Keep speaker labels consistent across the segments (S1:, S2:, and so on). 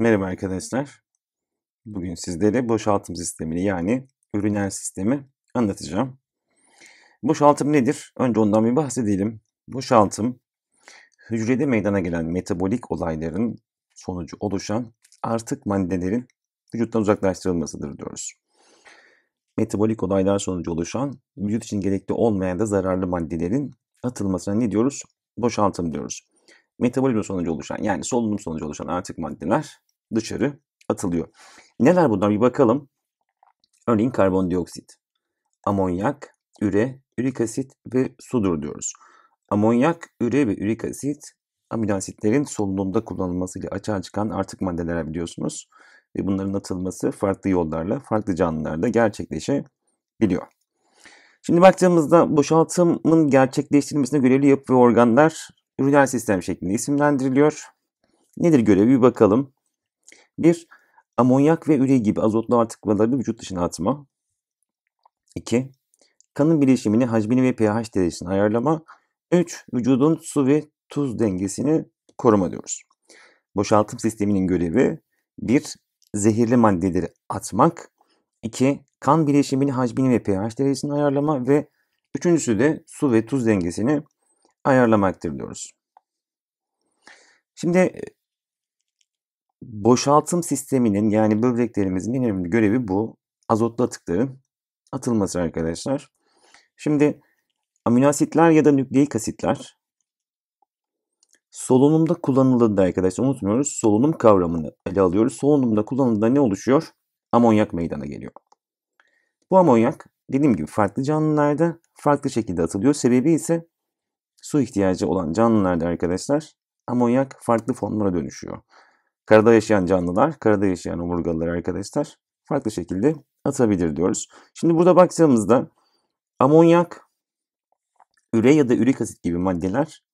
S1: Merhaba arkadaşlar. Bugün sizlere boşaltım sistemini yani üriner sistemi anlatacağım. Boşaltım nedir? Önce ondan bir bahsedelim. Boşaltım, hücrede meydana gelen metabolik olayların sonucu oluşan artık maddelerin vücuttan uzaklaştırılmasıdır diyoruz. Metabolik olaylar sonucu oluşan, vücut için gerekli olmayan da zararlı maddelerin atılmasına ne diyoruz? Boşaltım diyoruz metabolizma sonucu oluşan yani solunum sonucu oluşan artık maddeler dışarı atılıyor. Neler bunlar bir bakalım. Örneğin karbondioksit, amonyak, üre, ürik asit ve sudur diyoruz. Amonyak, üre ve ürik asit amino asitlerin solunumda kullanılmasıyla açığa çıkan artık maddeler biliyorsunuz. Ve bunların atılması farklı yollarla, farklı canlılarda gerçekleşebiliyor. Şimdi baktığımızda boşaltımın gerçekleştirilmesine görevli yapı ve organlar üriner sistem şeklinde isimlendiriliyor. Nedir görevi bir bakalım. 1. Amonyak ve üre gibi azotlu artıklarını vücut dışına atma. 2. Kanın bileşimini, hacmini ve pH derecesini ayarlama. 3. Vücudun su ve tuz dengesini koruma diyoruz. Boşaltım sisteminin görevi 1. Zehirli maddeleri atmak. 2. Kan bileşimini, hacmini ve pH derecesini ayarlama ve üçüncüsü de su ve tuz dengesini ayarlamaktır diyoruz. Şimdi Boşaltım sisteminin yani böbreklerimizin en önemli görevi bu. Azotlu atıkların atılması arkadaşlar. Şimdi aminoasitler ya da nükleik asitler solunumda kullanıldığında arkadaşlar unutmuyoruz. Solunum kavramını ele alıyoruz. Solunumda kullanıldığında ne oluşuyor? Amonyak meydana geliyor. Bu amonyak dediğim gibi farklı canlılarda farklı şekilde atılıyor. Sebebi ise su ihtiyacı olan canlılarda arkadaşlar amonyak farklı formlara dönüşüyor. Karada yaşayan canlılar, karada yaşayan omurgalılar arkadaşlar farklı şekilde atabilir diyoruz. Şimdi burada baktığımızda amonyak, üre ya da ürik asit gibi maddeler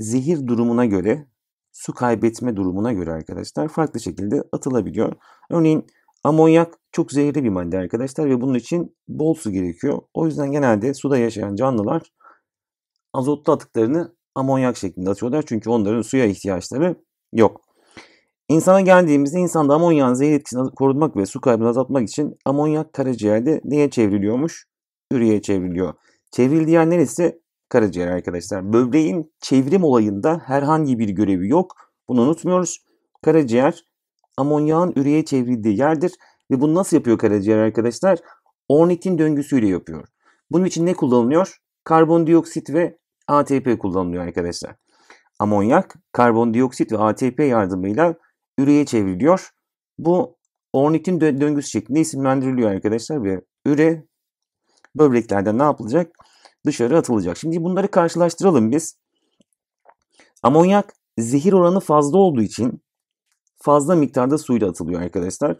S1: zehir durumuna göre, su kaybetme durumuna göre arkadaşlar farklı şekilde atılabiliyor. Örneğin amonyak çok zehirli bir madde arkadaşlar ve bunun için bol su gerekiyor. O yüzden genelde suda yaşayan canlılar azotlu atıklarını amonyak şeklinde atıyorlar. Çünkü onların suya ihtiyaçları yok. İnsana geldiğimizde insanda amonyağın zehir etkisini korumak ve su kaybını azaltmak için amonyak karaciğerde neye çevriliyormuş? Üreye çevriliyor. Çevrildiği yer neresi? Karaciğer arkadaşlar. Böbreğin çevrim olayında herhangi bir görevi yok. Bunu unutmuyoruz. Karaciğer amonyağın üreye çevrildiği yerdir. Ve bunu nasıl yapıyor karaciğer arkadaşlar? Ornitin döngüsüyle yapıyor. Bunun için ne kullanılıyor? Karbondioksit ve ATP kullanılıyor arkadaşlar amonyak karbondioksit ve ATP yardımıyla üreye çevriliyor. Bu ornitin dö- döngüsü şeklinde isimlendiriliyor arkadaşlar ve üre böbreklerden ne yapılacak? Dışarı atılacak. Şimdi bunları karşılaştıralım biz. Amonyak zehir oranı fazla olduğu için fazla miktarda suyla atılıyor arkadaşlar.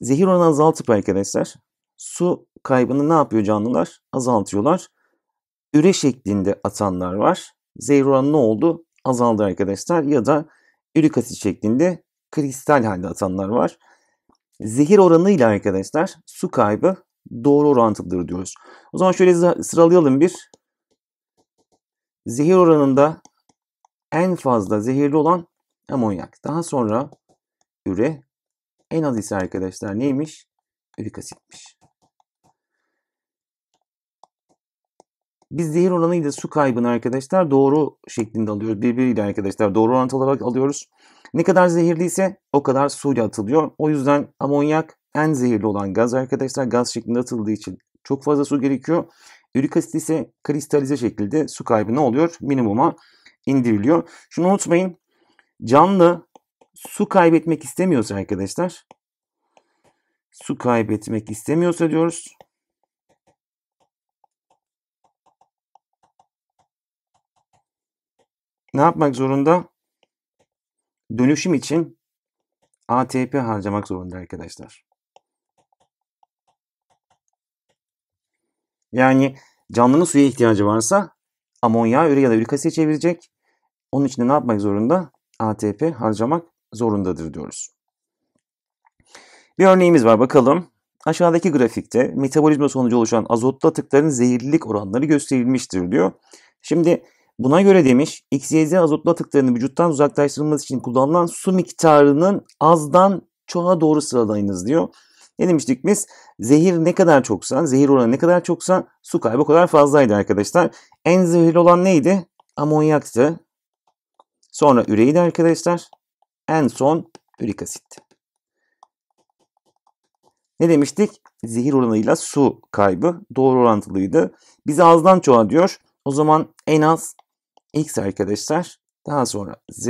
S1: Zehir oranı azaltıp arkadaşlar su kaybını ne yapıyor canlılar? Azaltıyorlar. Üre şeklinde atanlar var zehir oranı ne oldu? Azaldı arkadaşlar. Ya da ürik asit şeklinde kristal halde atanlar var. Zehir oranıyla arkadaşlar su kaybı doğru orantılıdır diyoruz. O zaman şöyle sıralayalım bir. Zehir oranında en fazla zehirli olan amonyak. Daha sonra üre en az ise arkadaşlar neymiş? Ürik asitmiş. Biz zehir oranıyla su kaybını arkadaşlar doğru şeklinde alıyoruz. Birbiriyle arkadaşlar doğru orantılı olarak alıyoruz. Ne kadar zehirliyse o kadar suyla atılıyor. O yüzden amonyak en zehirli olan gaz arkadaşlar gaz şeklinde atıldığı için çok fazla su gerekiyor. Ürik asit ise kristalize şekilde su kaybı ne oluyor? Minimuma indiriliyor. Şunu unutmayın. Canlı su kaybetmek istemiyorsa arkadaşlar su kaybetmek istemiyorsa diyoruz. ne yapmak zorunda? Dönüşüm için ATP harcamak zorunda arkadaşlar. Yani canlının suya ihtiyacı varsa amonya, üre ya da ürik çevirecek. Onun için de ne yapmak zorunda? ATP harcamak zorundadır diyoruz. Bir örneğimiz var bakalım. Aşağıdaki grafikte metabolizma sonucu oluşan azotlu atıkların zehirlilik oranları gösterilmiştir diyor. Şimdi Buna göre demiş XYZ azotlu atıklarını vücuttan uzaklaştırılması için kullanılan su miktarının azdan çoğa doğru sıralayınız diyor. Ne demiştik biz? Zehir ne kadar çoksa, zehir oranı ne kadar çoksa su kaybı o kadar fazlaydı arkadaşlar. En zehirli olan neydi? Amonyaktı. Sonra üreydi arkadaşlar. En son ürik asitti. Ne demiştik? Zehir oranıyla su kaybı doğru orantılıydı. Bize azdan çoğa diyor. O zaman en az x arkadaşlar. Daha sonra z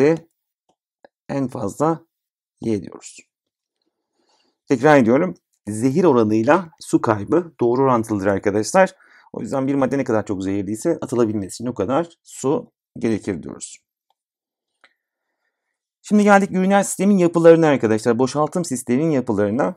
S1: en fazla y diyoruz. Tekrar ediyorum. Zehir oranıyla su kaybı doğru orantılıdır arkadaşlar. O yüzden bir madde ne kadar çok zehirliyse atılabilmesi için o kadar su gerekir diyoruz. Şimdi geldik üriner sistemin yapılarına arkadaşlar. Boşaltım sisteminin yapılarına.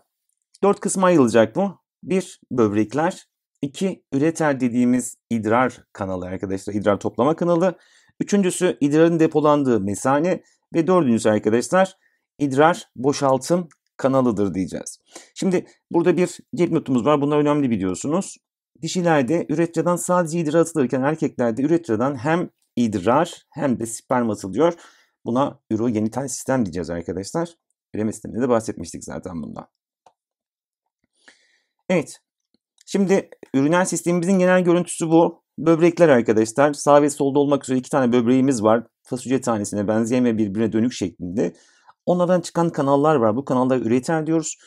S1: Dört kısma ayrılacak bu. Bir böbrekler, İki, üreter dediğimiz idrar kanalı arkadaşlar. idrar toplama kanalı. Üçüncüsü idrarın depolandığı mesane. Ve dördüncüsü arkadaşlar idrar boşaltım kanalıdır diyeceğiz. Şimdi burada bir notumuz var. Bunlar önemli biliyorsunuz. Dişilerde üretradan sadece idrar atılırken erkeklerde üretradan hem idrar hem de sperm atılıyor. Buna ürogenital sistem diyeceğiz arkadaşlar. Üreme sisteminde de bahsetmiştik zaten bundan. Evet Şimdi üriner sistemimizin genel görüntüsü bu. Böbrekler arkadaşlar sağ ve solda olmak üzere iki tane böbreğimiz var. Fasulye tanesine benzeyen ve birbirine dönük şeklinde. Onlardan çıkan kanallar var. Bu kanallara üreter diyoruz.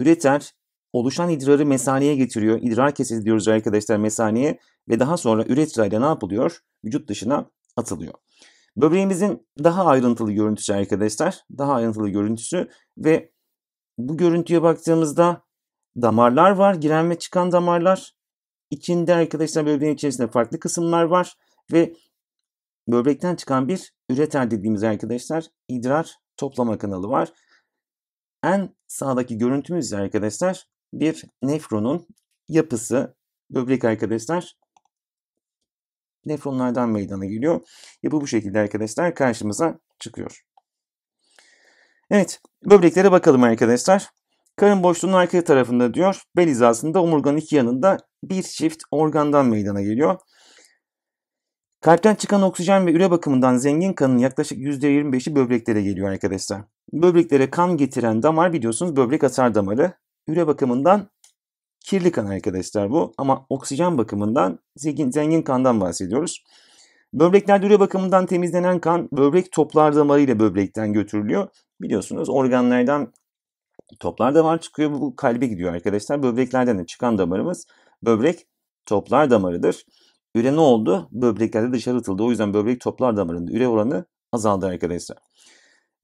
S1: Üreter oluşan idrarı mesaneye getiriyor. İdrar kesesi diyoruz arkadaşlar mesaneye ve daha sonra üretra ile ne yapılıyor? Vücut dışına atılıyor. Böbreğimizin daha ayrıntılı görüntüsü arkadaşlar. Daha ayrıntılı görüntüsü ve bu görüntüye baktığımızda damarlar var. Giren ve çıkan damarlar. İçinde arkadaşlar böbreğin içerisinde farklı kısımlar var ve böbrekten çıkan bir üreter dediğimiz arkadaşlar idrar toplama kanalı var. En sağdaki görüntümüz ise arkadaşlar bir nefronun yapısı böbrek arkadaşlar nefronlardan meydana geliyor. Yapı bu şekilde arkadaşlar karşımıza çıkıyor. Evet böbreklere bakalım arkadaşlar. Karın boşluğunun arka tarafında diyor bel hizasında omurganın iki yanında bir çift organdan meydana geliyor. Kalpten çıkan oksijen ve üre bakımından zengin kanın yaklaşık %25'i böbreklere geliyor arkadaşlar. Böbreklere kan getiren damar biliyorsunuz böbrek atar damarı. Üre bakımından kirli kan arkadaşlar bu ama oksijen bakımından zengin, zengin kandan bahsediyoruz. Böbreklerde üre bakımından temizlenen kan böbrek toplar damarı ile böbrekten götürülüyor. Biliyorsunuz organlardan Toplar damar çıkıyor bu kalbe gidiyor arkadaşlar. Böbreklerden de çıkan damarımız böbrek toplar damarıdır. Üre ne oldu? Böbreklerde dışarı atıldı. O yüzden böbrek toplar damarında üre oranı azaldı arkadaşlar.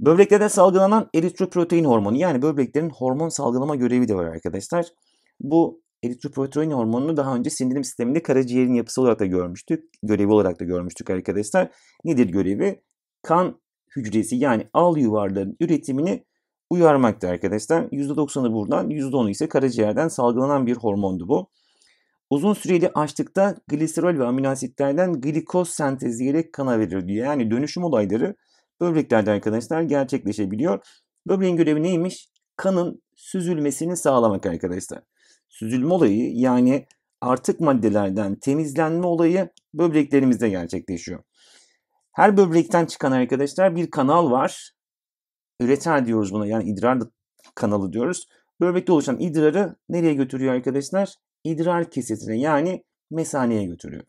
S1: Böbreklerde salgılanan eritroprotein hormonu yani böbreklerin hormon salgılama görevi de var arkadaşlar. Bu eritroprotein hormonunu daha önce sindirim sisteminde karaciğerin yapısı olarak da görmüştük. Görevi olarak da görmüştük arkadaşlar. Nedir görevi? Kan hücresi yani al yuvarların üretimini uyarmakta arkadaşlar. %90'ı buradan, %10'u ise karaciğerden salgılanan bir hormondu bu. Uzun süreli açlıkta gliserol ve aminoasitlerden glikoz sentezleyerek kana verir diyor. Yani dönüşüm olayları böbreklerde arkadaşlar gerçekleşebiliyor. Böbreğin görevi neymiş? Kanın süzülmesini sağlamak arkadaşlar. Süzülme olayı yani artık maddelerden temizlenme olayı böbreklerimizde gerçekleşiyor. Her böbrekten çıkan arkadaşlar bir kanal var üreter diyoruz buna. Yani idrar kanalı diyoruz. Böbrekte oluşan idrarı nereye götürüyor arkadaşlar? İdrar kesitine yani mesaneye götürüyor.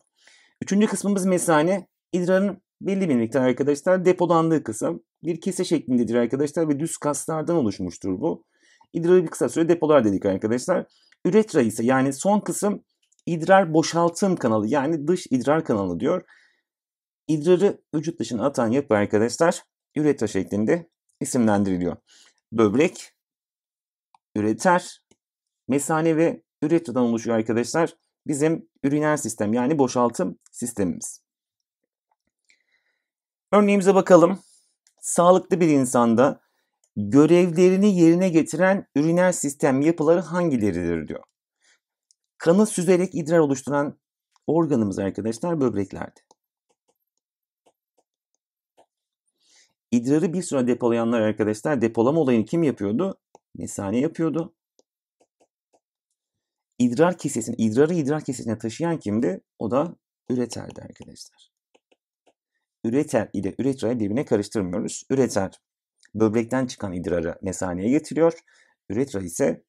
S1: Üçüncü kısmımız mesane. İdrarın belli bir miktar arkadaşlar depolandığı kısım. Bir kese şeklindedir arkadaşlar ve düz kaslardan oluşmuştur bu. İdrarı bir kısa süre depolar dedik arkadaşlar. Üretra ise yani son kısım idrar boşaltım kanalı yani dış idrar kanalı diyor. İdrarı vücut dışına atan yapı arkadaşlar üretra şeklinde isimlendiriliyor. Böbrek üreter, mesane ve üretradan oluşuyor arkadaşlar. Bizim üriner sistem yani boşaltım sistemimiz. Örneğimize bakalım. Sağlıklı bir insanda görevlerini yerine getiren üriner sistem yapıları hangileridir diyor. Kanı süzerek idrar oluşturan organımız arkadaşlar böbreklerde. İdrarı bir süre depolayanlar arkadaşlar depolama olayını kim yapıyordu? Mesane yapıyordu. İdrar kesesini, idrarı idrar kesesine taşıyan kimdi? O da üreterdi arkadaşlar. Üreter ile üretrayı birbirine karıştırmıyoruz. Üreter böbrekten çıkan idrarı mesaneye getiriyor. Üretra ise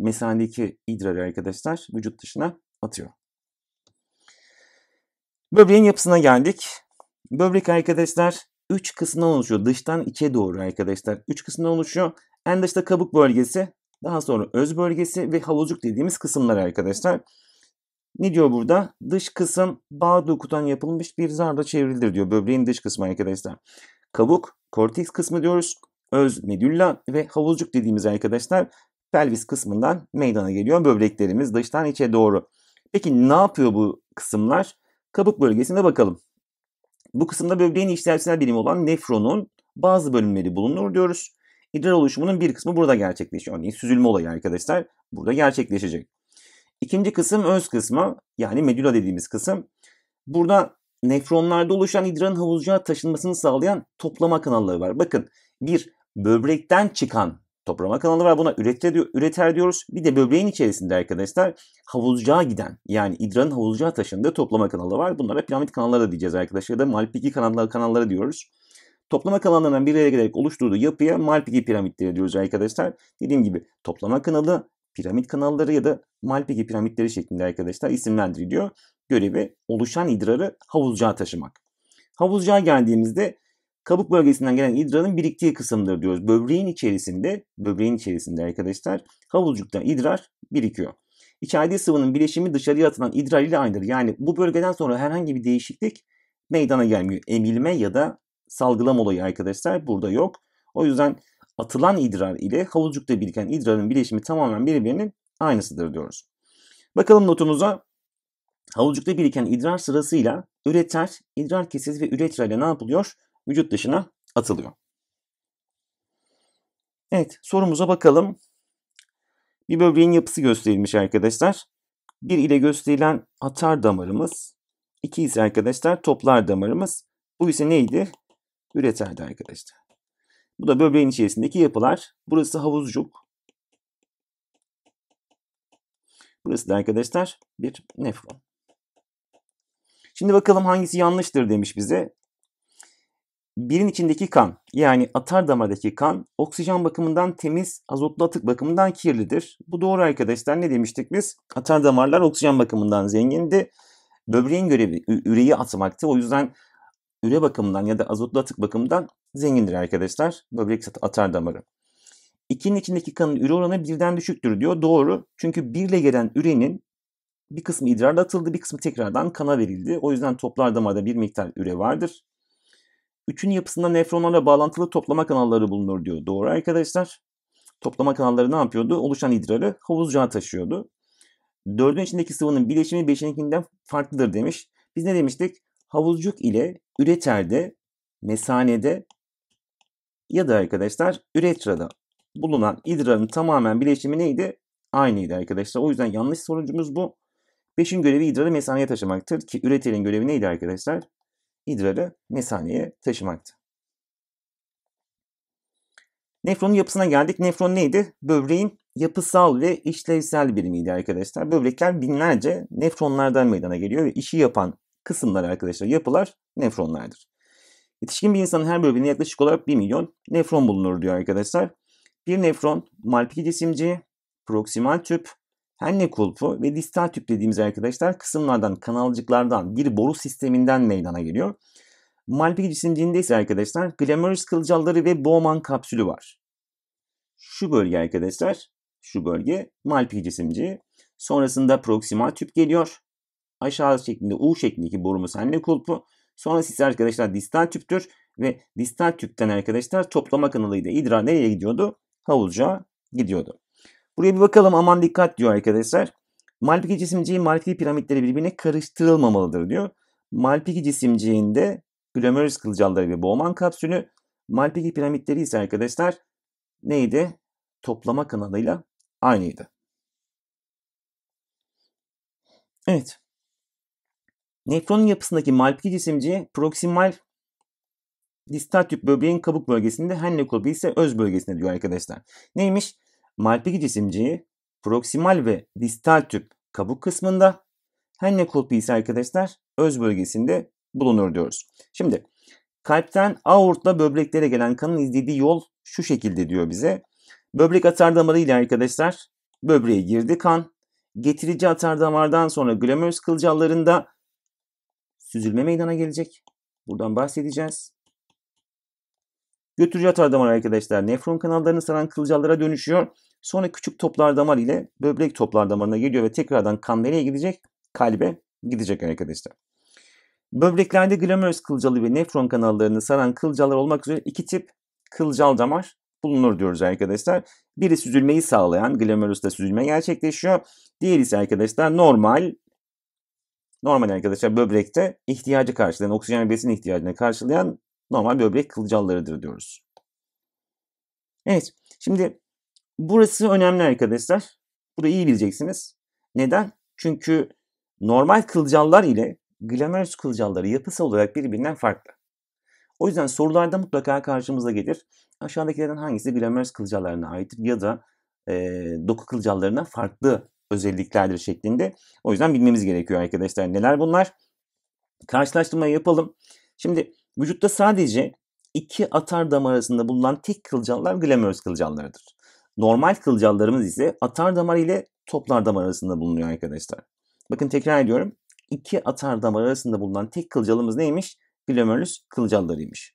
S1: mesanedeki idrarı arkadaşlar vücut dışına atıyor. Böbreğin yapısına geldik. Böbrek arkadaşlar 3 kısımdan oluşuyor. Dıştan içe doğru arkadaşlar. 3 kısımdan oluşuyor. En dışta kabuk bölgesi, daha sonra öz bölgesi ve havucuk dediğimiz kısımlar arkadaşlar. Ne diyor burada? Dış kısım bağ dokudan yapılmış bir zarda çevrilir diyor. Böbreğin dış kısmı arkadaşlar. Kabuk, korteks kısmı diyoruz. Öz medulla ve havucuk dediğimiz arkadaşlar pelvis kısmından meydana geliyor böbreklerimiz dıştan içe doğru. Peki ne yapıyor bu kısımlar? Kabuk bölgesine bakalım. Bu kısımda böbreğin işlevsel birimi olan nefronun bazı bölümleri bulunur diyoruz. İdrar oluşumunun bir kısmı burada gerçekleşiyor. Örneğin süzülme olayı arkadaşlar burada gerçekleşecek. İkinci kısım öz kısmı yani medula dediğimiz kısım. Burada nefronlarda oluşan idrarın havuzcuğa taşınmasını sağlayan toplama kanalları var. Bakın bir böbrekten çıkan toplama kanalı var. Buna ürete, üreter diyoruz. Bir de böbreğin içerisinde arkadaşlar havuzcağa giden yani idrarın havuzcağa taşındığı toplama kanalı var. Bunlara piramit kanalları diyeceğiz arkadaşlar da Malpighi kanalları, kanalları diyoruz. Toplama kanallarından bir araya gelerek oluşturduğu yapıya Malpighi piramitleri diyoruz arkadaşlar. Dediğim gibi toplama kanalı, piramit kanalları ya da Malpighi piramitleri şeklinde arkadaşlar isimlendiriliyor. Görevi oluşan idrarı havuzcağa taşımak. Havuzcağa geldiğimizde kabuk bölgesinden gelen idrarın biriktiği kısımdır diyoruz. Böbreğin içerisinde, böbreğin içerisinde arkadaşlar havucukta idrar birikiyor. İçeride sıvının bileşimi dışarıya atılan idrar ile aynıdır. Yani bu bölgeden sonra herhangi bir değişiklik meydana gelmiyor. Emilme ya da salgılama olayı arkadaşlar burada yok. O yüzden atılan idrar ile havucukta biriken idrarın bileşimi tamamen birbirinin aynısıdır diyoruz. Bakalım notumuza. havucukta biriken idrar sırasıyla üreter, idrar kesesi ve üretra ile ne yapılıyor? vücut dışına atılıyor. Evet sorumuza bakalım. Bir böbreğin yapısı gösterilmiş arkadaşlar. 1 ile gösterilen atar damarımız. 2 ise arkadaşlar toplar damarımız. Bu ise neydi? Üreterdi arkadaşlar. Bu da böbreğin içerisindeki yapılar. Burası havuzcuk. Burası da arkadaşlar bir nefron. Şimdi bakalım hangisi yanlıştır demiş bize. Birin içindeki kan yani atar damardaki kan oksijen bakımından temiz, azotlu atık bakımından kirlidir. Bu doğru arkadaşlar ne demiştik biz? Atar damarlar oksijen bakımından zengindi. Böbreğin görevi üreyi atmaktı. O yüzden üre bakımından ya da azotlu atık bakımından zengindir arkadaşlar. Böbrek atar damarı. İkinin içindeki kanın üre oranı birden düşüktür diyor. Doğru. Çünkü birle gelen ürenin bir kısmı idrarla atıldı, bir kısmı tekrardan kana verildi. O yüzden toplar damarda bir miktar üre vardır. Üçün yapısında nefronlarla bağlantılı toplama kanalları bulunur diyor. Doğru arkadaşlar. Toplama kanalları ne yapıyordu? Oluşan idrarı havuzcağa taşıyordu. Dördün içindeki sıvının bileşimi beşinkinden farklıdır demiş. Biz ne demiştik? Havuzcuk ile üreterde, mesanede ya da arkadaşlar üretrada bulunan idrarın tamamen bileşimi neydi? Aynıydı arkadaşlar. O yüzden yanlış sorucumuz bu. Beşin görevi idrarı mesaneye taşımaktır ki üreterin görevi neydi arkadaşlar? idrarı mesaneye taşımaktı. Nefronun yapısına geldik. Nefron neydi? Böbreğin yapısal ve işlevsel birimiydi arkadaşlar. Böbrekler binlerce nefronlardan meydana geliyor ve işi yapan kısımlar arkadaşlar yapılar nefronlardır. Yetişkin bir insanın her böbreğinde yaklaşık olarak 1 milyon nefron bulunur diyor arkadaşlar. Bir nefron malpiki cisimci, proksimal tüp, Henle kulpu ve distal tüp dediğimiz arkadaşlar kısımlardan, kanalcıklardan, bir boru sisteminden meydana geliyor. Malpighi cisimciğinde ise arkadaşlar glomerulus kılcalları ve Bowman kapsülü var. Şu bölge arkadaşlar, şu bölge Malpighi cisimciği. Sonrasında proksimal tüp geliyor. Aşağı şeklinde U şeklindeki borumuz henle kulpu. Sonra ise arkadaşlar distal tüptür ve distal tüpten arkadaşlar toplama kanalıyla idrar nereye gidiyordu? Havuzca gidiyordu. Buraya bir bakalım aman dikkat diyor arkadaşlar. Malpighi cisimciği Malpighi piramitleri birbirine karıştırılmamalıdır diyor. Malpighi cisimciğinde glomerus kılcalları ve Bowman kapsülü. Malpighi piramitleri ise arkadaşlar neydi? Toplama kanalıyla aynıydı. Evet. Nefronun yapısındaki Malpiki cisimciği proksimal tüp böbreğin kabuk bölgesinde Henle kopi ise öz bölgesinde diyor arkadaşlar. Neymiş? Malpighi cisimciği proksimal ve distal tüp kabuk kısmında Hennekulpi ise arkadaşlar öz bölgesinde bulunur diyoruz. Şimdi kalpten aortla böbreklere gelen kanın izlediği yol şu şekilde diyor bize. Böbrek atardamarı ile arkadaşlar böbreğe girdi kan. Getirici atardamardan sonra glomerüs kılcallarında süzülme meydana gelecek. Buradan bahsedeceğiz. Götürücü atar damar arkadaşlar nefron kanallarını saran kılcallara dönüşüyor. Sonra küçük toplar damar ile böbrek toplar damarına geliyor ve tekrardan kan nereye gidecek? Kalbe gidecek arkadaşlar. Böbreklerde glomerüs kılcalı ve nefron kanallarını saran kılcalar olmak üzere iki tip kılcal damar bulunur diyoruz arkadaşlar. Biri süzülmeyi sağlayan glomerüste süzülme gerçekleşiyor. Diğeri ise arkadaşlar normal normal arkadaşlar böbrekte ihtiyacı karşılayan oksijen ve besin ihtiyacını karşılayan normal böbrek kılcallarıdır diyoruz. Evet şimdi burası önemli arkadaşlar. Burayı iyi bileceksiniz. Neden? Çünkü normal kılcallar ile glomerus kılcalları yapısal olarak birbirinden farklı. O yüzden sorularda mutlaka karşımıza gelir. Aşağıdakilerden hangisi glomerus kılcallarına aittir ya da e, doku kılcallarına farklı özelliklerdir şeklinde. O yüzden bilmemiz gerekiyor arkadaşlar. Neler bunlar? Karşılaştırmayı yapalım. Şimdi Vücutta sadece iki atar dam arasında bulunan tek kılcallar glomerüs kılcallarıdır. Normal kılcallarımız ise atar damar ile toplar damar arasında bulunuyor arkadaşlar. Bakın tekrar ediyorum. İki atar damar arasında bulunan tek kılcalımız neymiş? Glomerüs kılcallarıymış.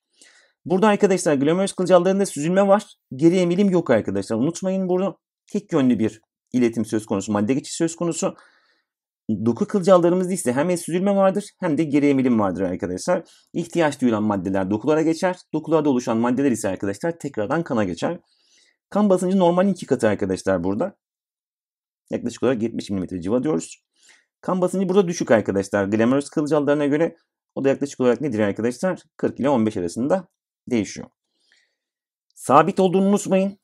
S1: Burada arkadaşlar glomerüs kılcallarında süzülme var. Geri emilim yok arkadaşlar. Unutmayın bunu tek yönlü bir iletim söz konusu. Madde geçiş söz konusu. Doku kılcallarımızda ise hem el süzülme vardır hem de geri emilim vardır arkadaşlar. İhtiyaç duyulan maddeler dokulara geçer. Dokularda oluşan maddeler ise arkadaşlar tekrardan kana geçer. Kan basıncı normalin iki katı arkadaşlar burada. Yaklaşık olarak 70 mm civa diyoruz. Kan basıncı burada düşük arkadaşlar. Glamorous kılcallarına göre o da yaklaşık olarak nedir arkadaşlar? 40 ile 15 arasında değişiyor. Sabit olduğunu unutmayın.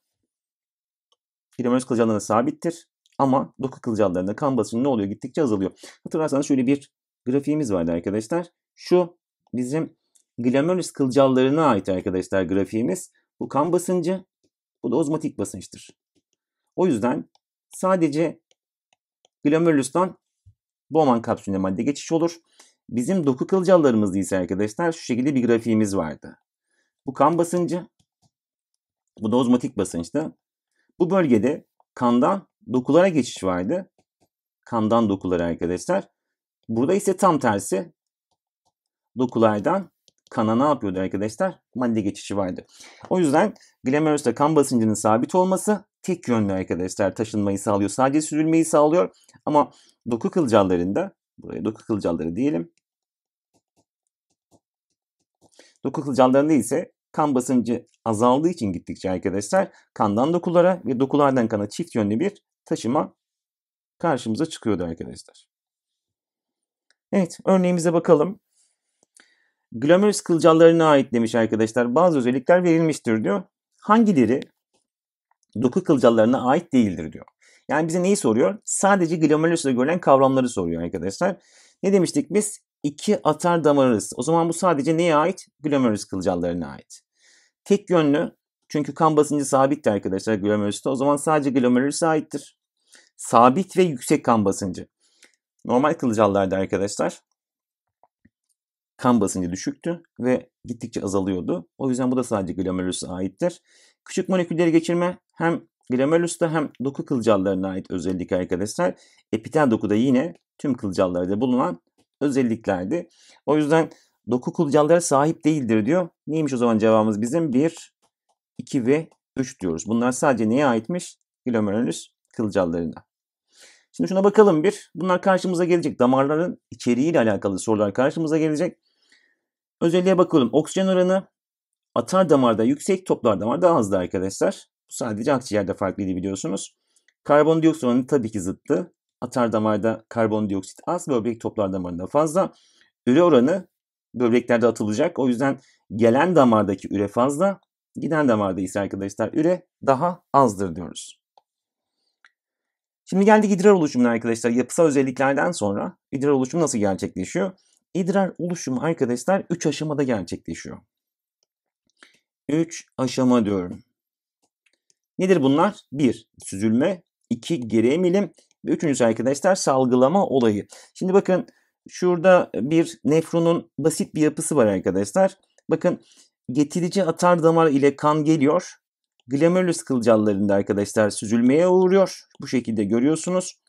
S1: Glamorous kılcallarına sabittir. Ama doku kılcallarında kan basıncı ne oluyor? Gittikçe azalıyor. Hatırlarsanız şöyle bir grafiğimiz vardı arkadaşlar. Şu bizim glomerulus kılcallarına ait arkadaşlar grafiğimiz. Bu kan basıncı, bu da ozmotik basınçtır. O yüzden sadece glomerulus'tan Bowman kapsülüne madde geçiş olur. Bizim doku kılcallarımızda ise arkadaşlar şu şekilde bir grafiğimiz vardı. Bu kan basıncı, bu da ozmotik basınçtı. Bu bölgede kandan dokulara geçiş vardı. Kandan dokulara arkadaşlar. Burada ise tam tersi. Dokulardan kana ne yapıyordu arkadaşlar? Madde geçişi vardı. O yüzden Glamorious'ta kan basıncının sabit olması tek yönlü arkadaşlar taşınmayı sağlıyor. Sadece süzülmeyi sağlıyor. Ama doku kılcallarında, buraya doku kılcalları diyelim. Doku kılcallarında ise kan basıncı azaldığı için gittikçe arkadaşlar kandan dokulara ve dokulardan kana çift yönlü bir taşıma karşımıza çıkıyordu arkadaşlar. Evet örneğimize bakalım. Glomerus kılcallarına ait demiş arkadaşlar. Bazı özellikler verilmiştir diyor. Hangileri doku kılcallarına ait değildir diyor. Yani bize neyi soruyor? Sadece glomerüsle görülen kavramları soruyor arkadaşlar. Ne demiştik biz? İki atar damarız. O zaman bu sadece neye ait? Glomerüs kılcallarına ait. Tek yönlü çünkü kan basıncı sabitti arkadaşlar glomerüste. O zaman sadece glomerülüse aittir. Sabit ve yüksek kan basıncı. Normal kılcallarda arkadaşlar kan basıncı düşüktü ve gittikçe azalıyordu. O yüzden bu da sadece glomerülüse aittir. Küçük molekülleri geçirme hem glomerülüste hem doku kılcallarına ait özellik arkadaşlar. Epitel dokuda yine tüm kılcallarda bulunan özelliklerdi. O yüzden doku kılcallara sahip değildir diyor. Neymiş o zaman cevabımız bizim? Bir 2 ve 3 diyoruz. Bunlar sadece neye aitmiş? Glomerulus kılcallarına. Şimdi şuna bakalım bir. Bunlar karşımıza gelecek. Damarların içeriğiyle alakalı sorular karşımıza gelecek. Özelliğe bakalım. Oksijen oranı atar damarda yüksek, toplar damar daha azdı arkadaşlar. Bu sadece akciğerde farklıydı biliyorsunuz. Karbondioksit oranı tabii ki zıttı. Atar damarda karbondioksit az, böbrek toplar damarında fazla. Üre oranı böbreklerde atılacak. O yüzden gelen damardaki üre fazla, Giden damarda ise arkadaşlar üre daha azdır diyoruz. Şimdi geldik idrar oluşumuna arkadaşlar. Yapısal özelliklerden sonra idrar oluşumu nasıl gerçekleşiyor? İdrar oluşumu arkadaşlar 3 aşamada gerçekleşiyor. 3 aşama diyorum. Nedir bunlar? 1. Süzülme. 2. Geri emilim. Ve üçüncüsü arkadaşlar salgılama olayı. Şimdi bakın şurada bir nefronun basit bir yapısı var arkadaşlar. Bakın getirici atar damar ile kan geliyor. Glomerulus kılcallarında arkadaşlar süzülmeye uğruyor. Bu şekilde görüyorsunuz.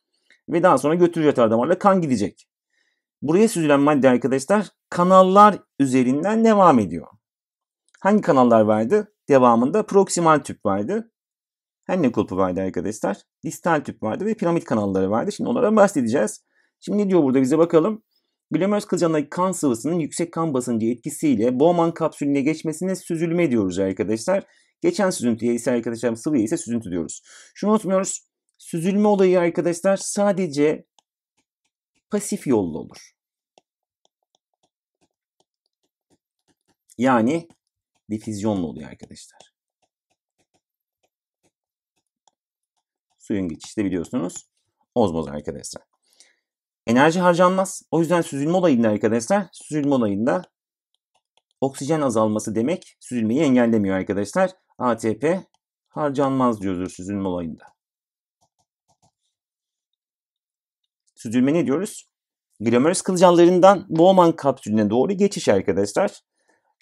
S1: Ve daha sonra götürücü atar damarla kan gidecek. Buraya süzülen madde arkadaşlar kanallar üzerinden devam ediyor. Hangi kanallar vardı? Devamında proksimal tüp vardı. Henle kulpu vardı arkadaşlar. Distal tüp vardı ve piramit kanalları vardı. Şimdi onlara bahsedeceğiz. Şimdi ne diyor burada bize bakalım. Glomeröz kılcaldaki kan sıvısının yüksek kan basıncı etkisiyle Bowman kapsülüne geçmesine süzülme diyoruz arkadaşlar. Geçen süzüntüye ise arkadaşlar sıvıya ise süzüntü diyoruz. Şunu unutmuyoruz. Süzülme olayı arkadaşlar sadece pasif yollu olur. Yani difüzyonla oluyor arkadaşlar. Suyun geçişte biliyorsunuz ozmoz arkadaşlar enerji harcanmaz. O yüzden süzülme olayında arkadaşlar süzülme olayında oksijen azalması demek süzülmeyi engellemiyor arkadaşlar. ATP harcanmaz diyoruz süzülme olayında. Süzülme ne diyoruz? Glomerus kılcallarından Bowman kapsülüne doğru geçiş arkadaşlar.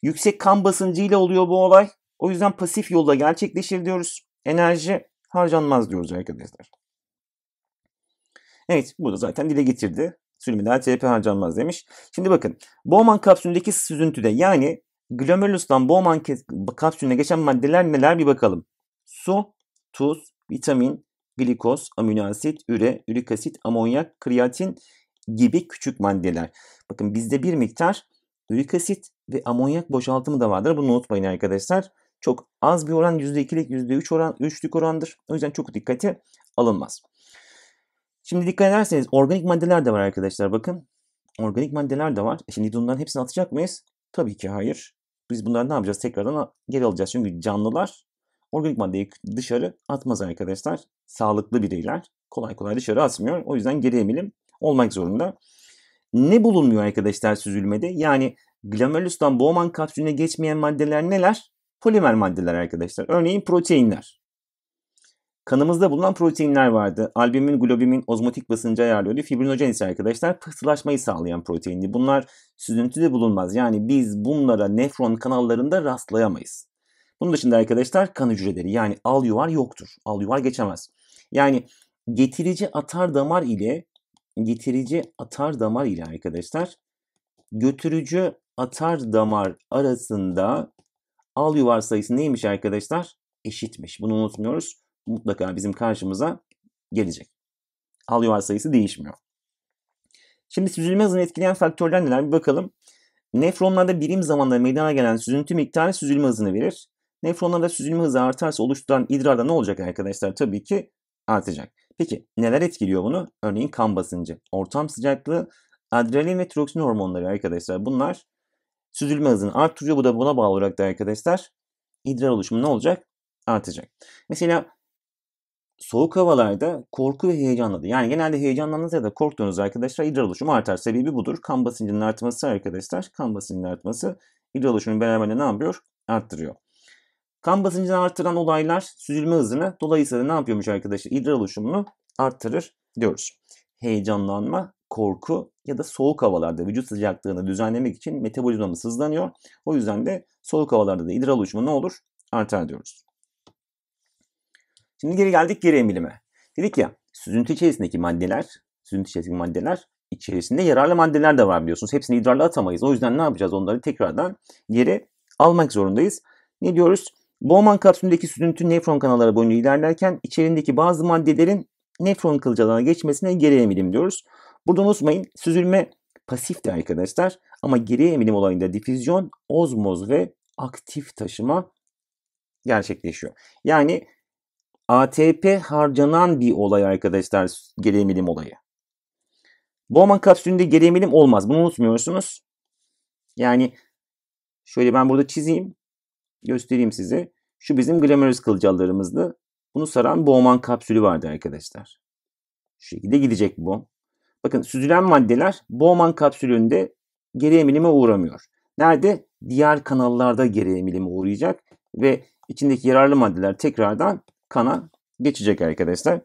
S1: Yüksek kan basıncıyla oluyor bu olay. O yüzden pasif yolda gerçekleşir diyoruz. Enerji harcanmaz diyoruz arkadaşlar. Evet burada zaten dile getirdi. Sülminal TP harcanmaz demiş. Şimdi bakın Bowman kapsülündeki süzüntüde yani glomerulustan Bowman kapsülüne geçen maddeler neler bir bakalım. Su, tuz, vitamin, glikoz, amino asit, üre, ürik asit, amonyak, kreatin gibi küçük maddeler. Bakın bizde bir miktar ürik asit ve amonyak boşaltımı da vardır. Bunu unutmayın arkadaşlar. Çok az bir oran %2'lik %3 oran, 3'lük orandır. O yüzden çok dikkate alınmaz. Şimdi dikkat ederseniz organik maddeler de var arkadaşlar bakın. Organik maddeler de var. E şimdi bunların hepsini atacak mıyız? Tabii ki hayır. Biz bunları ne yapacağız? Tekrardan geri alacağız. Çünkü canlılar organik maddeyi dışarı atmaz arkadaşlar. Sağlıklı bireyler kolay kolay dışarı atmıyor. O yüzden geri emilim olmak zorunda. Ne bulunmuyor arkadaşlar süzülmede? Yani glomerulustan Bowman kapsülüne geçmeyen maddeler neler? Polimer maddeler arkadaşlar. Örneğin proteinler. Kanımızda bulunan proteinler vardı. Albümin, globümin ozmotik basıncı ayarlıyordu. Fibrinojen ise arkadaşlar pıhtılaşmayı sağlayan proteindi. Bunlar süzüntüde bulunmaz. Yani biz bunlara nefron kanallarında rastlayamayız. Bunun dışında arkadaşlar kan hücreleri yani al yuvar yoktur. Al yuvar geçemez. Yani getirici atar damar ile getirici atar damar ile arkadaşlar götürücü atar damar arasında al yuvar sayısı neymiş arkadaşlar? Eşitmiş. Bunu unutmuyoruz mutlaka bizim karşımıza gelecek. Al yuvar sayısı değişmiyor. Şimdi süzülme hızını etkileyen faktörler neler bir bakalım. Nefronlarda birim zamanda meydana gelen süzüntü miktarı süzülme hızını verir. Nefronlarda süzülme hızı artarsa oluşturan idrarda ne olacak arkadaşlar? Tabii ki artacak. Peki neler etkiliyor bunu? Örneğin kan basıncı, ortam sıcaklığı, adrenalin ve tiroksin hormonları arkadaşlar. Bunlar süzülme hızını arttırıyor. Bu da buna bağlı olarak da arkadaşlar idrar oluşumu ne olacak? Artacak. Mesela soğuk havalarda korku ve heyecanladı. Yani genelde heyecanlandığınız ya da korktuğunuz arkadaşlar idrar oluşumu artar. Sebebi budur. Kan basıncının artması arkadaşlar. Kan basıncının artması idrar oluşumunu beraberinde ne yapıyor? Arttırıyor. Kan basıncını arttıran olaylar süzülme hızını dolayısıyla ne yapıyormuş arkadaşlar? İdrar oluşumunu arttırır diyoruz. Heyecanlanma, korku ya da soğuk havalarda vücut sıcaklığını düzenlemek için metabolizmamız hızlanıyor. O yüzden de soğuk havalarda da idrar oluşumu ne olur? Artar diyoruz. Şimdi geri geldik geri emilime. Dedik ya süzüntü içerisindeki maddeler, süzüntü içerisindeki maddeler içerisinde yararlı maddeler de var biliyorsunuz. Hepsini idrarla atamayız. O yüzden ne yapacağız? Onları tekrardan geri almak zorundayız. Ne diyoruz? Bowman kapsülündeki süzüntü nefron kanalları boyunca ilerlerken içerindeki bazı maddelerin nefron kılcalarına geçmesine geri emilim diyoruz. Buradan unutmayın süzülme pasifti arkadaşlar ama geri emilim olayında difüzyon, ozmoz ve aktif taşıma gerçekleşiyor. Yani ATP harcanan bir olay arkadaşlar geri olayı. Bowman kapsülünde geri olmaz. Bunu unutmuyorsunuz. Yani şöyle ben burada çizeyim. Göstereyim size. Şu bizim glamorous kılcallarımızdı. Bunu saran Bowman kapsülü vardı arkadaşlar. Şu şekilde gidecek bu. Bakın süzülen maddeler Bowman kapsülünde geri emilime uğramıyor. Nerede? Diğer kanallarda geri emilime uğrayacak ve içindeki yararlı maddeler tekrardan kana geçecek arkadaşlar.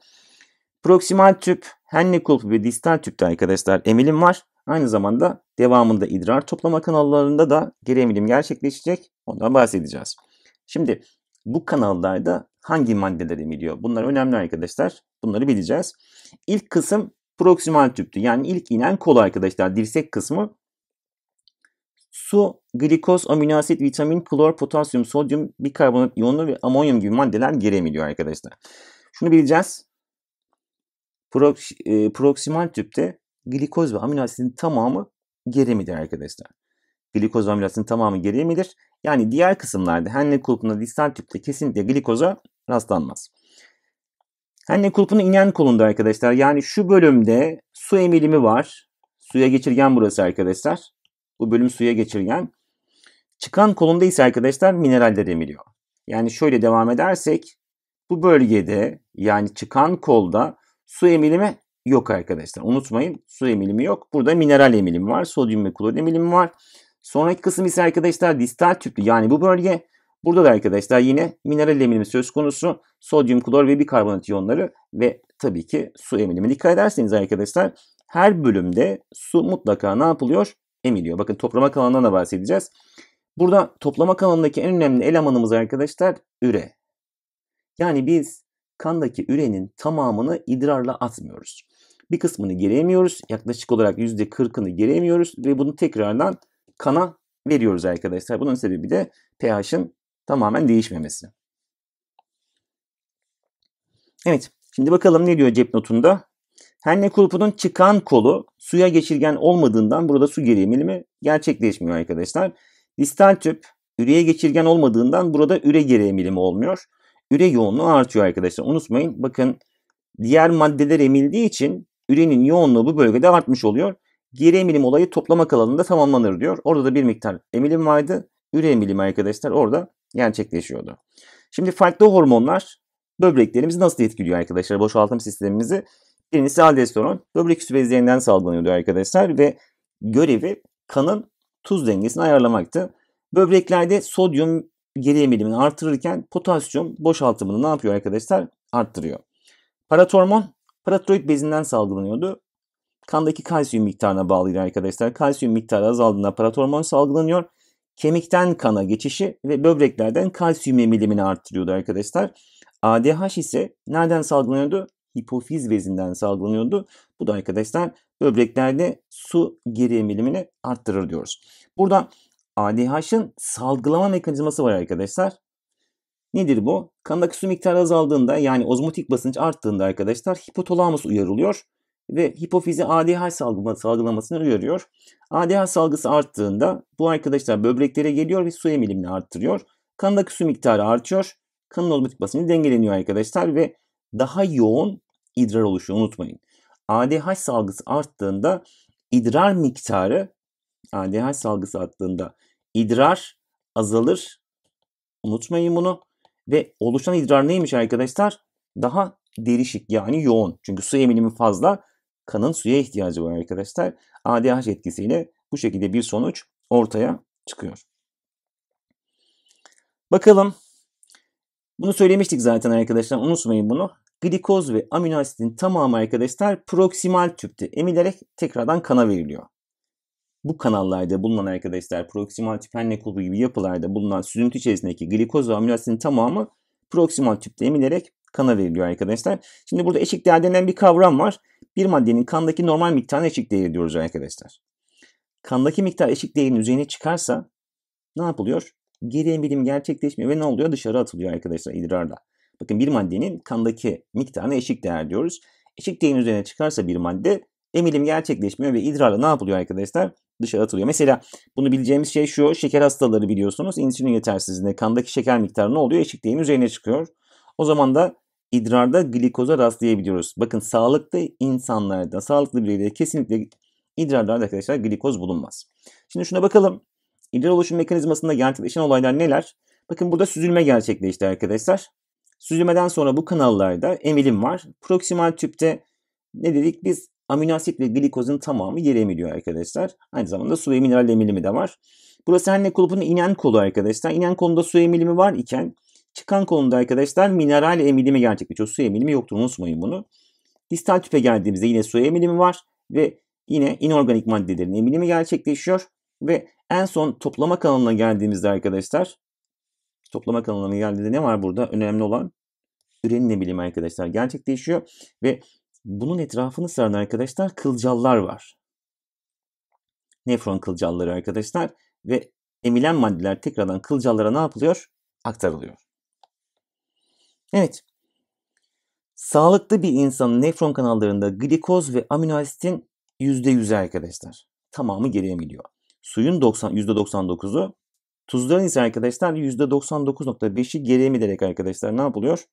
S1: Proksimal tüp, Henle kulpu ve distal tüpte arkadaşlar emilim var. Aynı zamanda devamında idrar toplama kanallarında da geri emilim gerçekleşecek. Ondan bahsedeceğiz. Şimdi bu kanallarda hangi maddeler emiliyor? Bunlar önemli arkadaşlar. Bunları bileceğiz. İlk kısım proksimal tüptü. Yani ilk inen kol arkadaşlar dirsek kısmı Su, glikoz, amino asit, vitamin, klor, potasyum, sodyum, bikarbonat iyonu ve amonyum gibi maddeler geri arkadaşlar. Şunu bileceğiz. Pro, e, proksimal tüpte glikoz ve amino asitin tamamı geri emilir arkadaşlar. Glikoz ve amino asitin tamamı geri emilir. Yani diğer kısımlarda Henle kulpunda distal tüpte kesinlikle glikoza rastlanmaz. Henle kulpuna inen kolunda arkadaşlar. Yani şu bölümde su emilimi var. Suya geçirgen burası arkadaşlar. Bu bölüm suya geçirgen. Çıkan kolunda ise arkadaşlar mineralde emiliyor. Yani şöyle devam edersek bu bölgede yani çıkan kolda su emilimi yok arkadaşlar. Unutmayın su emilimi yok. Burada mineral emilimi var. Sodyum ve klor emilimi var. Sonraki kısım ise arkadaşlar distal tüplü yani bu bölge. Burada da arkadaşlar yine mineral emilimi söz konusu. Sodyum, klor ve bikarbonat iyonları ve tabii ki su emilimi. Dikkat ederseniz arkadaşlar her bölümde su mutlaka ne yapılıyor? emiliyor. Bakın toplama alanından da bahsedeceğiz. Burada toplama alanındaki en önemli elemanımız arkadaşlar üre. Yani biz kandaki ürenin tamamını idrarla atmıyoruz. Bir kısmını geremiyoruz. Yaklaşık olarak %40'ını geremiyoruz ve bunu tekrardan kana veriyoruz arkadaşlar. Bunun sebebi de pH'in tamamen değişmemesi. Evet, şimdi bakalım ne diyor cep notunda? Henne kulpunun çıkan kolu suya geçirgen olmadığından burada su geri emilimi gerçekleşmiyor arkadaşlar. Distal tüp üreye geçirgen olmadığından burada üre geri emilimi olmuyor. Üre yoğunluğu artıyor arkadaşlar. Unutmayın bakın diğer maddeler emildiği için ürenin yoğunluğu bu bölgede artmış oluyor. Geri emilim olayı toplama alanında tamamlanır diyor. Orada da bir miktar emilim vardı. Üre emilimi arkadaşlar orada gerçekleşiyordu. Şimdi farklı hormonlar böbreklerimizi nasıl etkiliyor arkadaşlar? Boşaltım sistemimizi Birincisi aldosteron. Böbrek bezlerinden salgılanıyordu arkadaşlar ve görevi kanın tuz dengesini ayarlamaktı. Böbreklerde sodyum geri emilimini artırırken potasyum boşaltımını ne yapıyor arkadaşlar? Arttırıyor. Paratormon paratroid bezinden salgılanıyordu. Kandaki kalsiyum miktarına bağlıydı arkadaşlar. Kalsiyum miktarı azaldığında paratormon salgılanıyor. Kemikten kana geçişi ve böbreklerden kalsiyum emilimini arttırıyordu arkadaşlar. ADH ise nereden salgılanıyordu? hipofiz bezinden salgılanıyordu. Bu da arkadaşlar böbreklerde su geri emilimini arttırır diyoruz. Burada ADH'ın salgılama mekanizması var arkadaşlar. Nedir bu? Kandaki su miktarı azaldığında yani ozmotik basınç arttığında arkadaşlar hipotalamus uyarılıyor ve hipofizi ADH salgılama, salgılamasını uyarıyor. ADH salgısı arttığında bu arkadaşlar böbreklere geliyor ve su emilimini arttırıyor. Kandaki su miktarı artıyor. Kanın ozmotik basıncı dengeleniyor arkadaşlar ve daha yoğun idrar oluşuyor unutmayın. ADH salgısı arttığında idrar miktarı ADH salgısı arttığında idrar azalır. Unutmayın bunu. Ve oluşan idrar neymiş arkadaşlar? Daha derişik yani yoğun. Çünkü su eminimi fazla. Kanın suya ihtiyacı var arkadaşlar. ADH etkisiyle bu şekilde bir sonuç ortaya çıkıyor. Bakalım. Bunu söylemiştik zaten arkadaşlar. Unutmayın bunu glikoz ve amino asidin tamamı arkadaşlar proksimal tüpte emilerek tekrardan kana veriliyor. Bu kanallarda bulunan arkadaşlar proksimal tüp her ne kolu gibi yapılarda bulunan süzüntü içerisindeki glikoz ve amino asidin tamamı proksimal tüpte emilerek kana veriliyor arkadaşlar. Şimdi burada eşik değer denen bir kavram var. Bir maddenin kandaki normal miktarına eşik değer diyoruz arkadaşlar. Kandaki miktar eşik değerin üzerine çıkarsa ne yapılıyor? Geri emilim gerçekleşmiyor ve ne oluyor? Dışarı atılıyor arkadaşlar idrarda. Bakın bir maddenin kandaki miktarına eşik değer diyoruz. Eşik değerin üzerine çıkarsa bir madde emilim gerçekleşmiyor ve idrarla ne yapılıyor arkadaşlar? Dışarı atılıyor. Mesela bunu bileceğimiz şey şu. Şeker hastaları biliyorsunuz insülin yetersizliğinde kandaki şeker miktarı ne oluyor? Eşik değerin üzerine çıkıyor. O zaman da idrarda glikoza rastlayabiliyoruz. Bakın sağlıklı insanlarda, sağlıklı bireylerde kesinlikle idrarlarda arkadaşlar glikoz bulunmaz. Şimdi şuna bakalım. İdrar oluşum mekanizmasında gerçekleşen olaylar neler? Bakın burada süzülme gerçekleşti arkadaşlar. Süzülmeden sonra bu kanallarda emilim var. Proksimal tüpte ne dedik biz amino asit ve glikozun tamamı yere emiliyor arkadaşlar. Aynı zamanda su ve mineral emilimi de var. Burası anne kulübünün inen kolu arkadaşlar. İnen kolunda su emilimi var iken çıkan kolunda arkadaşlar mineral emilimi gerçekleşiyor. Su emilimi yoktur unutmayın bunu. Distal tüpe geldiğimizde yine su emilimi var ve yine inorganik maddelerin emilimi gerçekleşiyor. Ve en son toplama kanalına geldiğimizde arkadaşlar toplama kanalına geldiğinde ne var burada? Önemli olan ürün ne bileyim arkadaşlar gerçekleşiyor ve bunun etrafını saran arkadaşlar kılcallar var. Nefron kılcalları arkadaşlar ve emilen maddeler tekrardan kılcallara ne yapılıyor? Aktarılıyor. Evet. Sağlıklı bir insanın nefron kanallarında glikoz ve aminoasitin %100'ü arkadaşlar. Tamamı geriye gidiyor. Suyun 90, %99'u Tuzlayan ise arkadaşlar %99.5'i geri emilerek arkadaşlar ne yapılıyor?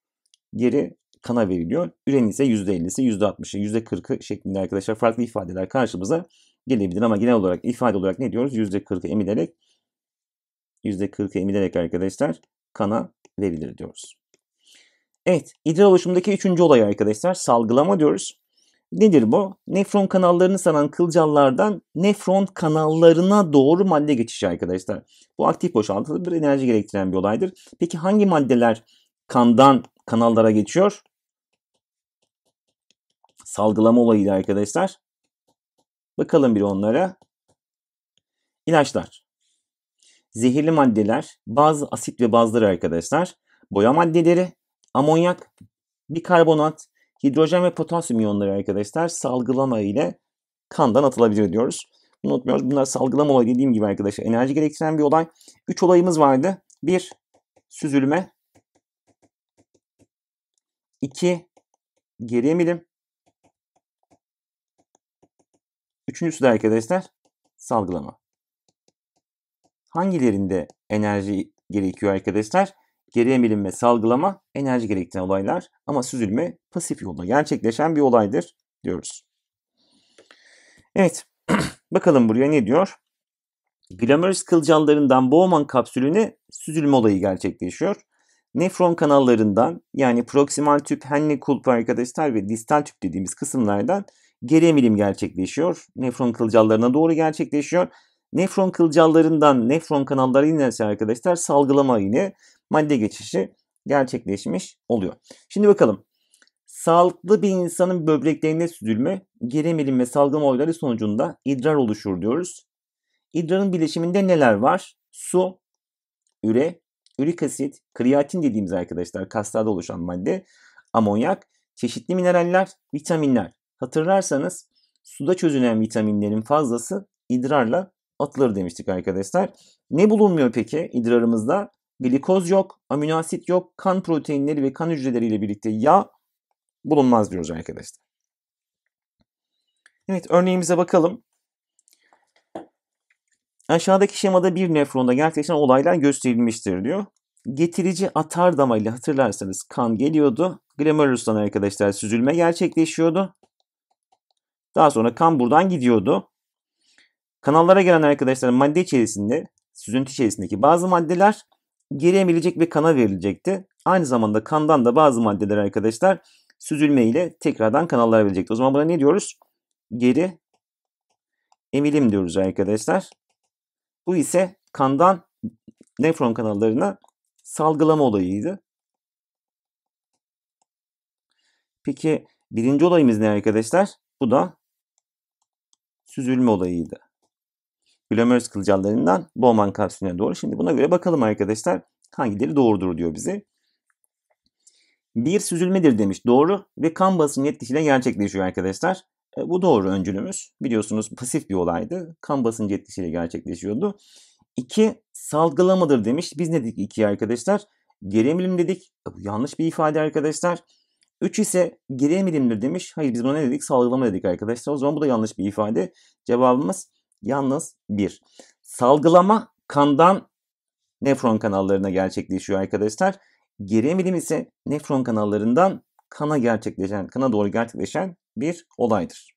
S1: Geri kana veriliyor. Üren ise %50'si, %60'ı, %40'ı şeklinde arkadaşlar farklı ifadeler karşımıza gelebilir ama genel olarak ifade olarak ne diyoruz? %40'ı emilerek %40'ı emilerek arkadaşlar kana verilir diyoruz. Evet, idrar oluşumundaki üçüncü olay arkadaşlar salgılama diyoruz. Nedir bu? Nefron kanallarını saran kılcallardan nefron kanallarına doğru madde geçişi arkadaşlar. Bu aktif boşaltılı bir enerji gerektiren bir olaydır. Peki hangi maddeler kandan kanallara geçiyor? Salgılama olayıyla arkadaşlar. Bakalım bir onlara. İlaçlar. Zehirli maddeler, bazı asit ve bazıları arkadaşlar. Boya maddeleri, amonyak, bikarbonat, Hidrojen ve potasyum iyonları arkadaşlar salgılama ile kandan atılabilir diyoruz. unutmuyoruz. Bunlar salgılama olayı dediğim gibi arkadaşlar enerji gerektiren bir olay. 3 olayımız vardı. 1 süzülme 2 geri emilim Üçüncüsü de arkadaşlar salgılama. Hangilerinde enerji gerekiyor arkadaşlar? geri emilinme, salgılama enerji gerektiren olaylar ama süzülme pasif yolda gerçekleşen bir olaydır diyoruz. Evet, bakalım buraya ne diyor? Glomerus kılcallarından Bowman kapsülüne süzülme olayı gerçekleşiyor. Nefron kanallarından yani proximal tüp, Henle kulp arkadaşlar ve distal tüp dediğimiz kısımlardan geri emilim gerçekleşiyor. Nefron kılcallarına doğru gerçekleşiyor. Nefron kılcallarından nefron kanallarına inerse arkadaşlar salgılama yine madde geçişi gerçekleşmiş oluyor. Şimdi bakalım. Sağlıklı bir insanın böbreklerinde süzülme, geri ve salgın olayları sonucunda idrar oluşur diyoruz. İdrarın bileşiminde neler var? Su, üre, ürik asit, kriyatin dediğimiz arkadaşlar kaslarda oluşan madde, amonyak, çeşitli mineraller, vitaminler. Hatırlarsanız suda çözünen vitaminlerin fazlası idrarla atılır demiştik arkadaşlar. Ne bulunmuyor peki idrarımızda? glikoz yok, amino asit yok, kan proteinleri ve kan hücreleriyle birlikte yağ bulunmaz diyoruz arkadaşlar. Evet örneğimize bakalım. Aşağıdaki şemada bir nefronda gerçekleşen olaylar gösterilmiştir diyor. Getirici atar damayla hatırlarsanız kan geliyordu. Glomerulus'tan arkadaşlar süzülme gerçekleşiyordu. Daha sonra kan buradan gidiyordu. Kanallara gelen arkadaşlar madde içerisinde, süzüntü içerisindeki bazı maddeler geriyebilecek ve kana verilecekti. Aynı zamanda kandan da bazı maddeler arkadaşlar süzülme ile tekrardan kanallara verilecekti. O zaman buna ne diyoruz? Geri emilim diyoruz arkadaşlar. Bu ise kandan nefron kanallarına salgılama olayıydı. Peki birinci olayımız ne arkadaşlar? Bu da süzülme olayıydı glomerus kılcallarından Bowman kapsülüne doğru. Şimdi buna göre bakalım arkadaşlar hangileri doğrudur diyor bize. Bir süzülmedir demiş doğru ve kan basının etkisiyle gerçekleşiyor arkadaşlar. E, bu doğru öncülümüz. Biliyorsunuz pasif bir olaydı. Kan basıncı etkisiyle gerçekleşiyordu. İki salgılamadır demiş. Biz ne dedik ikiye arkadaşlar? Geri dedik. E, bu yanlış bir ifade arkadaşlar. 3 ise geri demiş. Hayır biz buna ne dedik? Salgılama dedik arkadaşlar. O zaman bu da yanlış bir ifade. Cevabımız Yalnız bir. Salgılama kandan nefron kanallarına gerçekleşiyor arkadaşlar. Geri emilim ise nefron kanallarından kana gerçekleşen, kana doğru gerçekleşen bir olaydır.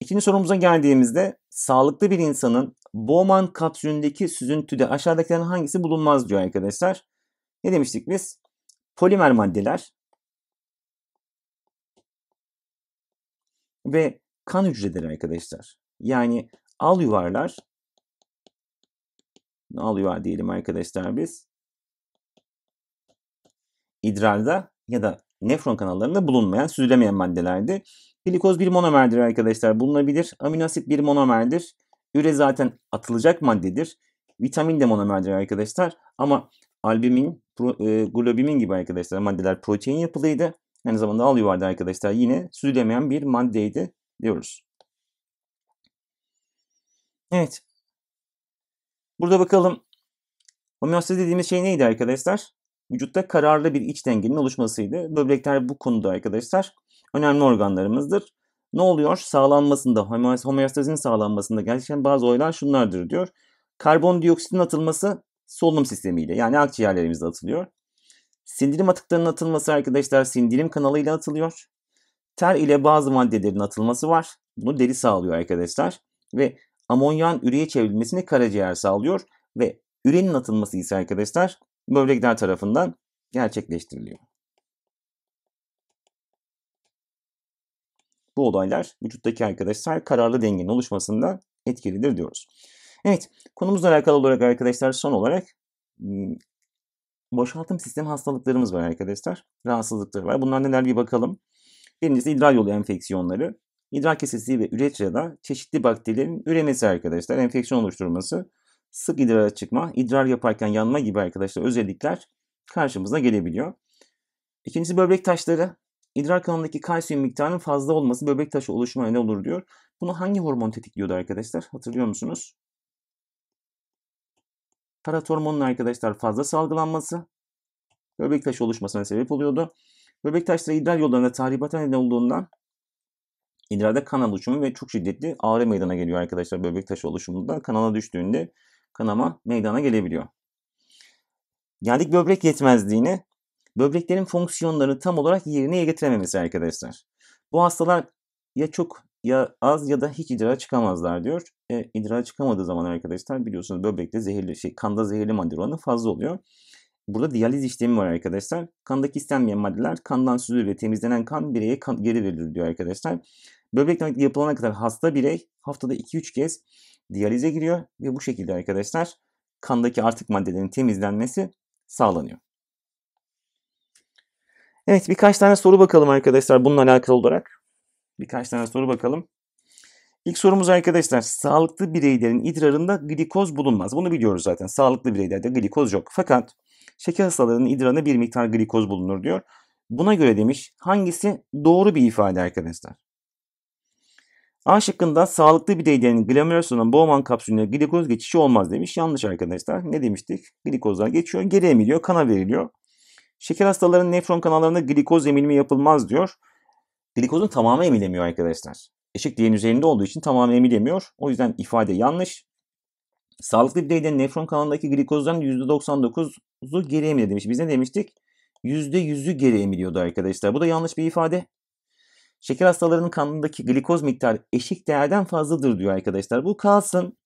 S1: İkinci sorumuza geldiğimizde sağlıklı bir insanın Bowman kapsülündeki süzüntüde aşağıdakilerin hangisi bulunmaz diyor arkadaşlar. Ne demiştik biz? Polimer maddeler ve kan hücreleri arkadaşlar. Yani al yuvarlar al yuvar diyelim arkadaşlar biz idrarda ya da nefron kanallarında bulunmayan, süzülemeyen maddelerdi. Glikoz bir monomerdir arkadaşlar. Bulunabilir. Amino bir monomerdir. Üre zaten atılacak maddedir. Vitamin de monomerdir arkadaşlar. Ama albumin, pro, e, globimin gibi arkadaşlar maddeler protein yapılıydı. Aynı zamanda al yuvarda arkadaşlar yine süzülemeyen bir maddeydi diyoruz. Evet. Burada bakalım homeostezi dediğimiz şey neydi arkadaşlar? Vücutta kararlı bir iç dengenin oluşmasıydı. Böbrekler bu konuda arkadaşlar önemli organlarımızdır. Ne oluyor? Sağlanmasında, homeostazinin sağlanmasında gerçekten bazı olaylar şunlardır diyor. Karbondioksitin atılması solunum sistemiyle yani akciğerlerimizde atılıyor. Sindirim atıklarının atılması arkadaşlar sindirim kanalıyla atılıyor. Ter ile bazı maddelerin atılması var. Bunu deri sağlıyor arkadaşlar. Ve amonyan üreye çevrilmesini karaciğer sağlıyor. Ve ürenin atılması ise arkadaşlar böbrekler tarafından gerçekleştiriliyor. Bu olaylar vücuttaki arkadaşlar kararlı dengenin oluşmasında etkilidir diyoruz. Evet konumuzla alakalı olarak arkadaşlar son olarak hmm, boşaltım sistemi hastalıklarımız var arkadaşlar. Rahatsızlıkları var. Bunlar neler bir bakalım. Birincisi idrar yolu enfeksiyonları. İdrar kesesi ve üretrada çeşitli bakterilerin üremesi arkadaşlar. Enfeksiyon oluşturması, sık idrara çıkma, idrar yaparken yanma gibi arkadaşlar özellikler karşımıza gelebiliyor. İkincisi böbrek taşları. İdrar kanındaki kalsiyum miktarının fazla olması böbrek taşı oluşumuna ne olur diyor. Bunu hangi hormon tetikliyordu arkadaşlar? Hatırlıyor musunuz? Parat hormonunun arkadaşlar fazla salgılanması böbrek taşı oluşmasına sebep oluyordu. Böbrek taşları idrar yollarında tahribata neden olduğundan idrarda kanal oluşumu ve çok şiddetli ağrı meydana geliyor arkadaşlar böbrek taşı oluşumundan. Kanala düştüğünde kanama meydana gelebiliyor. Geldik böbrek yetmezliğine. Böbreklerin fonksiyonlarını tam olarak yerine getirememesi arkadaşlar. Bu hastalar ya çok ya az ya da hiç idrara çıkamazlar diyor. E, idrara çıkamadığı zaman arkadaşlar biliyorsunuz böbrekte zehirli şey kanda zehirli madde oranı fazla oluyor. Burada diyaliz işlemi var arkadaşlar. Kandaki istenmeyen maddeler kandan süzülür ve temizlenen kan bireye kan geri verilir diyor arkadaşlar. Böbrek nakli yapılana kadar hasta birey haftada 2-3 kez diyalize giriyor ve bu şekilde arkadaşlar kandaki artık maddelerin temizlenmesi sağlanıyor. Evet birkaç tane soru bakalım arkadaşlar bununla alakalı olarak. Birkaç tane soru bakalım. İlk sorumuz arkadaşlar sağlıklı bireylerin idrarında glikoz bulunmaz. Bunu biliyoruz zaten. Sağlıklı bireylerde glikoz yok. Fakat şeker hastalarının idrarında bir miktar glikoz bulunur diyor. Buna göre demiş hangisi doğru bir ifade arkadaşlar. A şıkkında sağlıklı bir değdenin glomerüsünün Bowman kapsülüne glikoz geçişi olmaz demiş. Yanlış arkadaşlar. Ne demiştik? Glikozlar geçiyor. Geri emiliyor. Kana veriliyor. Şeker hastalarının nefron kanallarında glikoz emilimi yapılmaz diyor. Glikozun tamamı emilemiyor arkadaşlar. Eşik diyen üzerinde olduğu için tamamı emilemiyor. O yüzden ifade yanlış. Sağlıklı bir bireyde nefron kanalındaki glikozdan %99'u geri emiliyor demiş. Biz ne demiştik? %100'ü geri emiliyordu arkadaşlar. Bu da yanlış bir ifade. Şeker hastalarının kanındaki glikoz miktarı eşik değerden fazladır diyor arkadaşlar. Bu kalsın.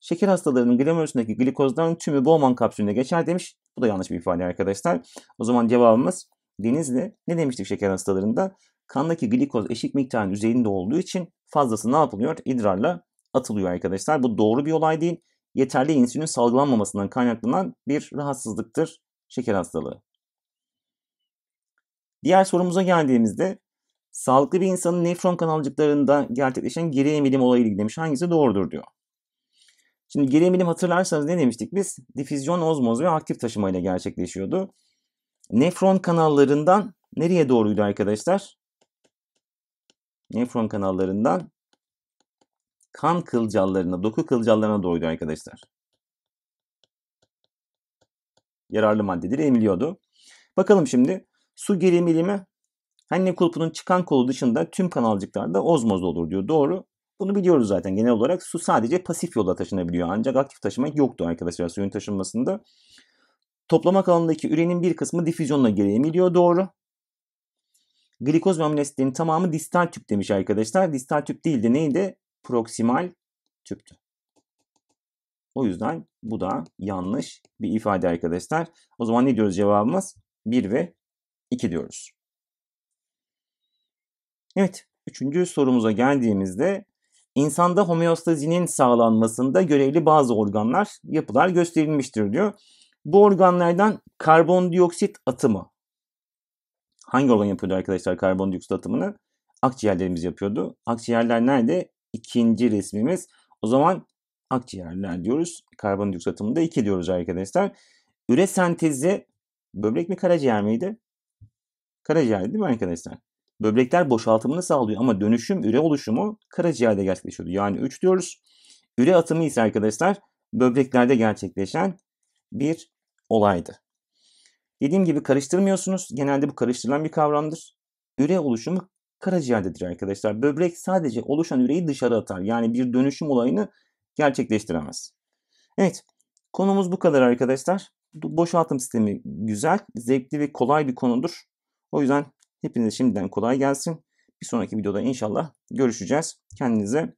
S1: Şeker hastalarının glomerüsündeki glikozdan tümü Bowman kapsülüne geçer demiş. Bu da yanlış bir ifade arkadaşlar. O zaman cevabımız Denizli ne demiştik şeker hastalarında? Kandaki glikoz eşik miktarın üzerinde olduğu için fazlası ne yapılıyor? İdrarla atılıyor arkadaşlar. Bu doğru bir olay değil yeterli insülin salgılanmamasından kaynaklanan bir rahatsızlıktır şeker hastalığı. Diğer sorumuza geldiğimizde sağlıklı bir insanın nefron kanalcıklarında gerçekleşen geri emilim olayıyla ilgili demiş hangisi doğrudur diyor. Şimdi geri emilim hatırlarsanız ne demiştik biz? Difüzyon, ozmoz ve aktif taşıma ile gerçekleşiyordu. Nefron kanallarından nereye doğruydu arkadaşlar? Nefron kanallarından kan kılcallarına, doku kılcallarına doydu arkadaşlar. Yararlı maddedir emiliyordu. Bakalım şimdi su geri emilimi Henle kulpunun çıkan kolu dışında tüm kanalcıklarda ozmoz olur diyor. Doğru. Bunu biliyoruz zaten genel olarak. Su sadece pasif yolda taşınabiliyor ancak aktif taşımak yoktu arkadaşlar suyun taşınmasında. Toplamak alanındaki ürenin bir kısmı difüzyonla geri emiliyor. Doğru. Glikoz ve amino tamamı distal tüp demiş arkadaşlar. Distal tüp değildi neydi? proksimal tüptü. O yüzden bu da yanlış bir ifade arkadaşlar. O zaman ne diyoruz cevabımız? 1 ve 2 diyoruz. Evet, üçüncü sorumuza geldiğimizde insanda homeostazinin sağlanmasında görevli bazı organlar, yapılar gösterilmiştir diyor. Bu organlardan karbondioksit atımı hangi organ yapıyordu arkadaşlar karbondioksit atımını? Akciğerlerimiz yapıyordu. Akciğerler nerede? ikinci resmimiz. O zaman akciğerler diyoruz. Karbondioksit atımında 2 diyoruz arkadaşlar. Üre sentezi böbrek mi karaciğer miydi? Karaciğer değil mi arkadaşlar? Böbrekler boşaltımını sağlıyor ama dönüşüm üre oluşumu karaciğerde gerçekleşiyordu. Yani 3 diyoruz. Üre atımı ise arkadaşlar böbreklerde gerçekleşen bir olaydı. Dediğim gibi karıştırmıyorsunuz. Genelde bu karıştırılan bir kavramdır. Üre oluşumu karaciğerdedir arkadaşlar. Böbrek sadece oluşan üreyi dışarı atar. Yani bir dönüşüm olayını gerçekleştiremez. Evet konumuz bu kadar arkadaşlar. Boşaltım sistemi güzel, zevkli ve kolay bir konudur. O yüzden hepinize şimdiden kolay gelsin. Bir sonraki videoda inşallah görüşeceğiz. Kendinize